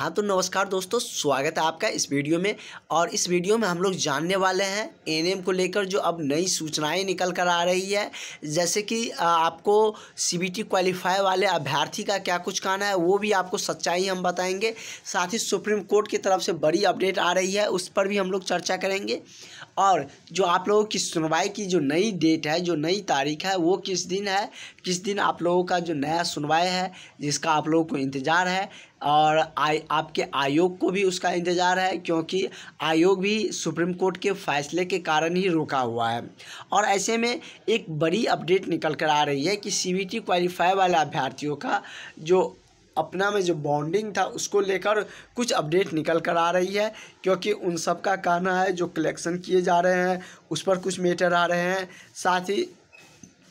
हाँ तो नमस्कार दोस्तों स्वागत है आपका इस वीडियो में और इस वीडियो में हम लोग जानने वाले हैं एनएम को लेकर जो अब नई सूचनाएं निकल कर आ रही है जैसे कि आपको सीबीटी क्वालिफाई वाले अभ्यर्थी का क्या कुछ कहना है वो भी आपको सच्चाई हम बताएंगे साथ ही सुप्रीम कोर्ट की तरफ से बड़ी अपडेट आ रही है उस पर भी हम लोग चर्चा करेंगे और जो आप लोगों की सुनवाई की जो नई डेट है जो नई तारीख है वो किस दिन है किस दिन आप लोगों का जो नया सुनवाई है जिसका आप लोगों को इंतज़ार है और आय आपके आयोग को भी उसका इंतज़ार है क्योंकि आयोग भी सुप्रीम कोर्ट के फैसले के कारण ही रुका हुआ है और ऐसे में एक बड़ी अपडेट निकल कर आ रही है कि सीबीटी क्वालिफाई वाले अभ्यर्थियों का जो अपना में जो बॉन्डिंग था उसको लेकर कुछ अपडेट निकल कर आ रही है क्योंकि उन सब का कहना है जो कलेक्शन किए जा रहे हैं उस पर कुछ मेटर आ रहे हैं साथ ही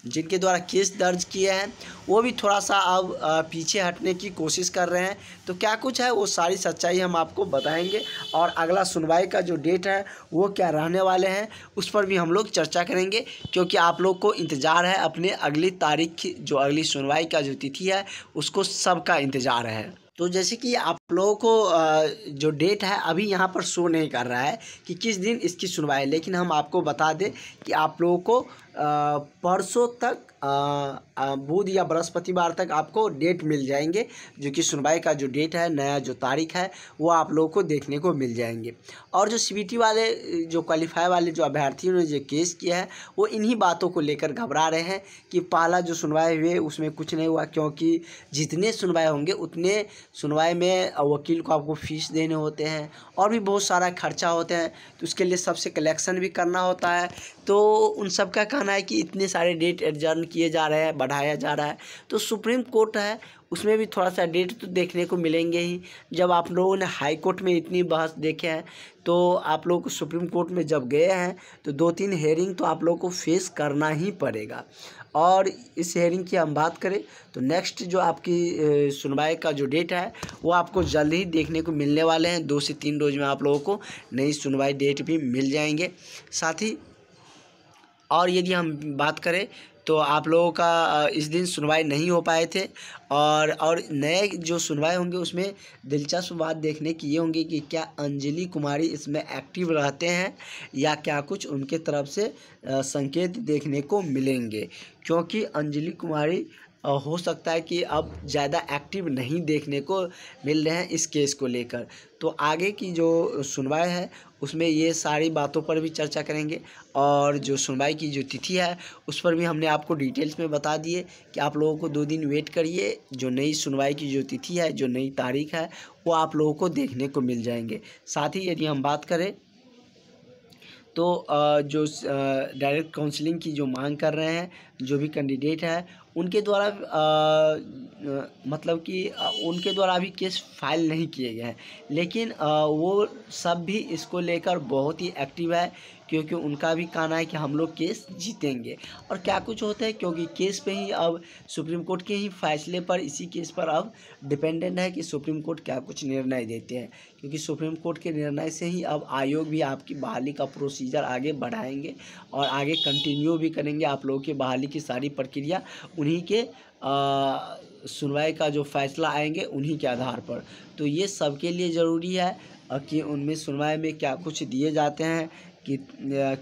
जिनके द्वारा केस दर्ज किए हैं वो भी थोड़ा सा अब पीछे हटने की कोशिश कर रहे हैं तो क्या कुछ है वो सारी सच्चाई हम आपको बताएंगे और अगला सुनवाई का जो डेट है वो क्या रहने वाले हैं उस पर भी हम लोग चर्चा करेंगे क्योंकि आप लोग को इंतज़ार है अपने अगली तारीख की जो अगली सुनवाई का जो तिथि है उसको सबका इंतज़ार है तो जैसे कि आप लोगों को जो डेट है अभी यहाँ पर शो नहीं कर रहा है कि किस दिन इसकी सुनवाई है लेकिन हम आपको बता दें कि आप लोगों को परसों तक बुध या बृहस्पतिवार तक आपको डेट मिल जाएंगे जो कि सुनवाई का जो डेट है नया जो तारीख है वो आप लोगों को देखने को मिल जाएंगे और जो सी वाले जो क्वालिफाई वाले जो अभ्यर्थियों ने जो केस किया है वो इन्हीं बातों को लेकर घबरा रहे हैं कि पहला जो सुनवाई हुए उसमें कुछ नहीं हुआ क्योंकि जितने सुनवाई होंगे उतने सुनवाई में वकील को आपको फीस देने होते हैं और भी बहुत सारा खर्चा होते हैं तो उसके लिए सबसे कलेक्शन भी करना होता है तो उन सब का कहना है कि इतने सारे डेट एडजर्न किए जा रहे हैं बढ़ाया जा रहा है तो सुप्रीम कोर्ट है उसमें भी थोड़ा सा डेट तो देखने को मिलेंगे ही जब आप लोगों ने हाई कोर्ट में इतनी बहस देखे हैं तो आप लोग सुप्रीम कोर्ट में जब गए हैं तो दो तीन हेयरिंग तो आप लोग को फेस करना ही पड़ेगा और इस हेयरिंग की हम बात करें तो नेक्स्ट जो आपकी सुनवाई का जो डेट है वो आपको जल्द ही देखने को मिलने वाले हैं दो से तीन रोज में आप लोगों को नई सुनवाई डेट भी मिल जाएंगे साथ ही और यदि हम बात करें तो आप लोगों का इस दिन सुनवाई नहीं हो पाए थे और और नए जो सुनवाई होंगे उसमें दिलचस्प बात देखने की ये होंगी कि क्या अंजलि कुमारी इसमें एक्टिव रहते हैं या क्या कुछ उनके तरफ से संकेत देखने को मिलेंगे क्योंकि अंजलि कुमारी हो सकता है कि अब ज़्यादा एक्टिव नहीं देखने को मिल रहे हैं इस केस को लेकर तो आगे की जो सुनवाई है उसमें ये सारी बातों पर भी चर्चा करेंगे और जो सुनवाई की जो तिथि है उस पर भी हमने आपको डिटेल्स में बता दिए कि आप लोगों को दो दिन वेट करिए जो नई सुनवाई की जो तिथि है जो नई तारीख है वो आप लोगों को देखने को मिल जाएंगे साथ ही यदि हम बात करें तो जो डायरेक्ट काउंसलिंग की जो मांग कर रहे हैं जो भी कैंडिडेट हैं उनके द्वारा मतलब कि उनके द्वारा अभी केस फाइल नहीं किए गए हैं लेकिन वो सब भी इसको लेकर बहुत ही एक्टिव है क्योंकि उनका भी कहना है कि हम लोग केस जीतेंगे और क्या कुछ होता है क्योंकि केस पे ही अब सुप्रीम कोर्ट के ही फैसले पर इसी केस पर अब डिपेंडेंट है कि सुप्रीम कोर्ट क्या कुछ निर्णय देते हैं क्योंकि सुप्रीम कोर्ट के निर्णय से ही अब आयोग भी आपकी बहाली का प्रोसीजर आगे बढ़ाएंगे और आगे कंटिन्यू भी करेंगे आप लोगों की बहाली की सारी प्रक्रिया उन्हीं के आ, सुनवाई का जो फैसला आएंगे उन्हीं के आधार पर तो ये सबके लिए ज़रूरी है कि उनमें सुनवाई में क्या कुछ दिए जाते हैं कि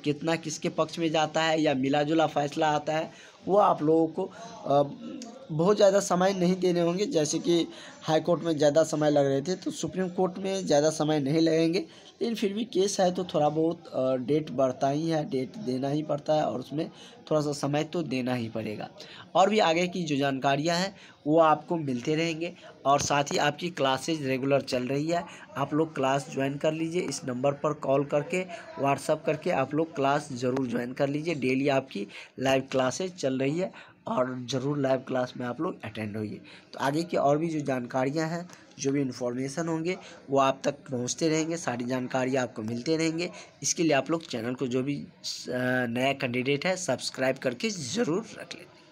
कितना किसके पक्ष में जाता है या मिला जुला फैसला आता है वो आप लोगों को बहुत ज़्यादा समय नहीं देने होंगे जैसे कि हाई कोर्ट में ज़्यादा समय लग रहे थे तो सुप्रीम कोर्ट में ज़्यादा समय नहीं लगेंगे लेकिन फिर भी केस है तो थोड़ा बहुत डेट बढ़ता ही है डेट देना ही पड़ता है और उसमें थोड़ा सा समय तो देना ही पड़ेगा और भी आगे की जो जानकारियाँ हैं वो आपको मिलते रहेंगे और साथ ही आपकी क्लासेज रेगुलर चल रही है आप लोग क्लास ज्वाइन कर लीजिए इस नंबर पर कॉल करके व्हाट्सअप करके आप लोग क्लास ज़रूर ज्वाइन कर लीजिए डेली आपकी लाइव क्लासेज चल रही है और ज़रूर लाइव क्लास में आप लोग अटेंड होइए तो आगे की और भी जो जानकारियाँ हैं जो भी इन्फॉर्मेशन होंगे वो आप तक पहुँचते रहेंगे सारी जानकारियाँ आपको मिलते रहेंगे इसके लिए आप लोग चैनल को जो भी नया कैंडिडेट है सब्सक्राइब करके ज़रूर रख लें